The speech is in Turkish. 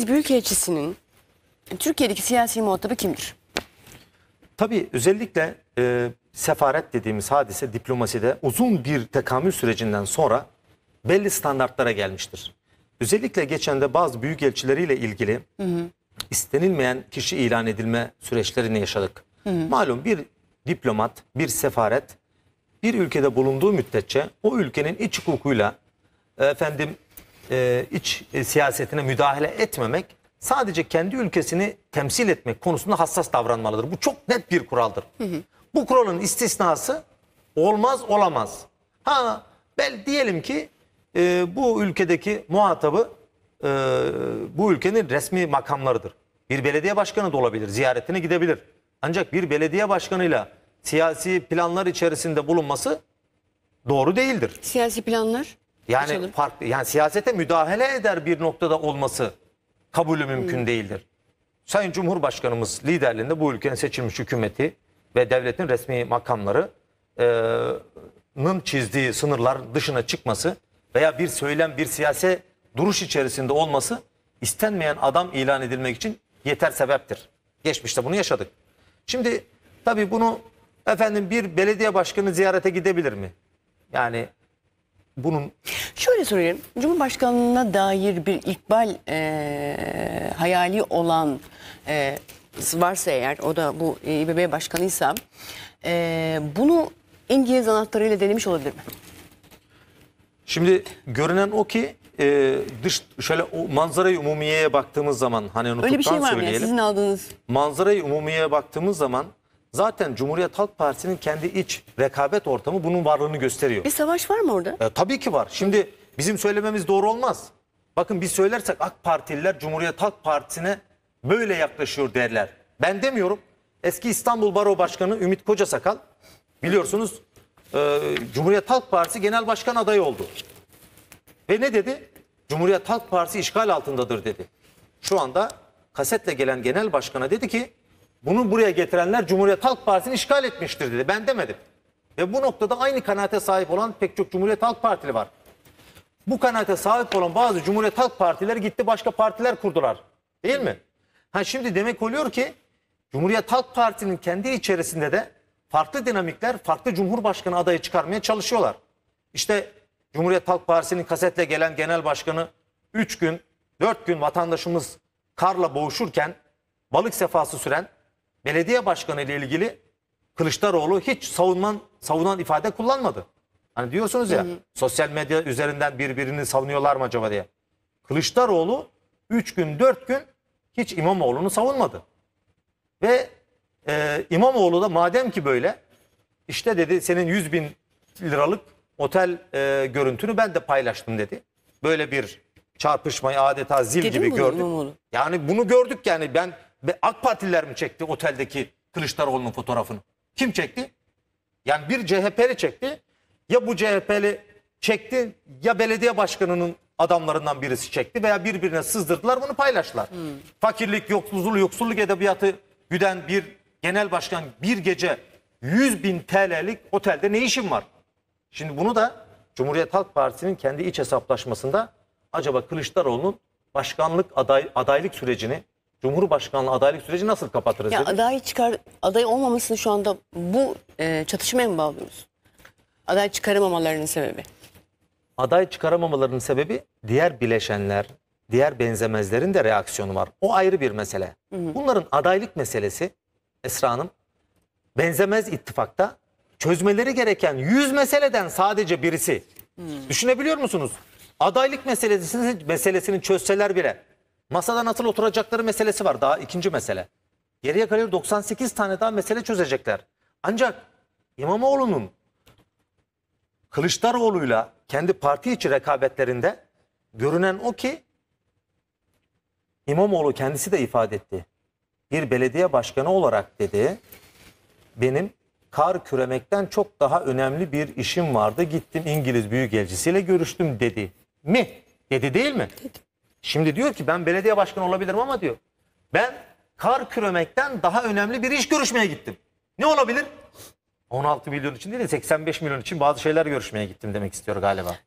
Biz Büyükelçisi'nin Türkiye'deki siyasi muhatabı kimdir? Tabii özellikle e, sefaret dediğimiz hadise diplomaside uzun bir tekamül sürecinden sonra belli standartlara gelmiştir. Özellikle geçen de bazı büyükelçileriyle ilgili hı hı. istenilmeyen kişi ilan edilme süreçlerini yaşadık. Hı hı. Malum bir diplomat, bir sefaret bir ülkede bulunduğu müddetçe o ülkenin iç hukukuyla efendim e, iç e, siyasetine müdahale etmemek sadece kendi ülkesini temsil etmek konusunda hassas davranmalıdır. Bu çok net bir kuraldır. Hı hı. Bu kuralın istisnası olmaz olamaz. Ha bel diyelim ki e, bu ülkedeki muhatabı e, bu ülkenin resmi makamlarıdır. Bir belediye başkanı da olabilir, ziyaretine gidebilir. Ancak bir belediye başkanıyla siyasi planlar içerisinde bulunması doğru değildir. Siyasi planlar? Yani fark yani siyasete müdahale eder bir noktada olması kabulü mümkün hmm. değildir. Sayın Cumhurbaşkanımız liderliğinde bu ülkenin seçilmiş hükümeti ve devletin resmi makamlarının e, çizdiği sınırlar dışına çıkması veya bir söylem, bir siyasi duruş içerisinde olması istenmeyen adam ilan edilmek için yeter sebeptir. Geçmişte bunu yaşadık. Şimdi tabii bunu efendim bir belediye başkanı ziyarete gidebilir mi? Yani bunun... Şöyle sorayım. Cumhurbaşkanlığına dair bir ikbal e, hayali olan e, varsa eğer o da bu İBB başkanıysa e, bunu İngiliz anahtarıyla denemiş olabilir mi? Şimdi görünen o ki e, dış şöyle o manzarayı umumiyeye baktığımız zaman hani unutuktan Öyle bir şey var mı ya sizin aldığınız? Manzarayı umumiyeye baktığımız zaman Zaten Cumhuriyet Halk Partisi'nin kendi iç rekabet ortamı bunun varlığını gösteriyor. Bir savaş var mı orada? E, tabii ki var. Şimdi bizim söylememiz doğru olmaz. Bakın biz söylersek AK Partililer Cumhuriyet Halk Partisi'ne böyle yaklaşıyor derler. Ben demiyorum. Eski İstanbul Baro Başkanı Ümit Kocasakal biliyorsunuz e, Cumhuriyet Halk Partisi Genel Başkan adayı oldu. Ve ne dedi? Cumhuriyet Halk Partisi işgal altındadır dedi. Şu anda kasetle gelen genel başkana dedi ki bunu buraya getirenler Cumhuriyet Halk Partisi'ni işgal etmiştir dedi. Ben demedim. Ve bu noktada aynı kanaate sahip olan pek çok Cumhuriyet Halk Partili var. Bu kanaate sahip olan bazı Cumhuriyet Halk Partileri gitti başka partiler kurdular. Değil mi? Ha şimdi demek oluyor ki Cumhuriyet Halk Partisi'nin kendi içerisinde de farklı dinamikler farklı Cumhurbaşkanı adayı çıkarmaya çalışıyorlar. İşte Cumhuriyet Halk Partisi'nin kasetle gelen genel başkanı 3 gün 4 gün vatandaşımız karla boğuşurken balık sefası süren belediye başkanı ile ilgili Kılıçdaroğlu hiç savunman savunan ifade kullanmadı. Hani diyorsunuz ya hı hı. sosyal medya üzerinden birbirini savunuyorlar mı acaba diye. Kılıçdaroğlu 3 gün 4 gün hiç İmamoğlu'nu savunmadı. Ve e, İmamoğlu da madem ki böyle işte dedi senin 100 bin liralık otel e, görüntünü ben de paylaştım dedi. Böyle bir çarpışmayı adeta zil Dedim gibi gördük. İmamoğlu. Yani bunu gördük yani ben AK Partililer mi çekti oteldeki Kılıçdaroğlu'nun fotoğrafını? Kim çekti? Yani bir CHP'li çekti. Ya bu CHP'li çekti ya belediye başkanının adamlarından birisi çekti veya birbirine sızdırdılar bunu paylaştılar. Hmm. Fakirlik, yoksulluk, yoksulluk edebiyatı güden bir genel başkan bir gece 100 bin TL'lik otelde ne işin var? Şimdi bunu da Cumhuriyet Halk Partisi'nin kendi iç hesaplaşmasında acaba Kılıçdaroğlu'nun başkanlık aday, adaylık sürecini Cumhurbaşkanlığı adaylık süreci nasıl kapatırız? Ya dedi. adayı çıkar, aday olmamasını şu anda bu e, çatışmaya mı bağlıyoruz? Aday çıkaramamalarının sebebi. Aday çıkaramamalarının sebebi diğer bileşenler, diğer benzemezlerin de reaksiyonu var. O ayrı bir mesele. Hı hı. Bunların adaylık meselesi Esra Hanım benzemez ittifakta çözmeleri gereken 100 meseleden sadece birisi. Hı. Düşünebiliyor musunuz? Adaylık meselesini, meselesini çözseler bile Masada nasıl oturacakları meselesi var daha ikinci mesele. Geriye kalıyor 98 tane daha mesele çözecekler. Ancak İmamoğlu'nun Kılıçdaroğlu'yla kendi parti içi rekabetlerinde görünen o ki İmamoğlu kendisi de ifade etti. Bir belediye başkanı olarak dedi benim kar küremekten çok daha önemli bir işim vardı. Gittim İngiliz büyükelçisiyle görüştüm dedi. Mi? Dedi değil mi? Dedi. Şimdi diyor ki ben belediye başkanı olabilirim ama diyor ben kar küremekten daha önemli bir iş görüşmeye gittim. Ne olabilir? 16 milyon için değil de 85 milyon için bazı şeyler görüşmeye gittim demek istiyor galiba.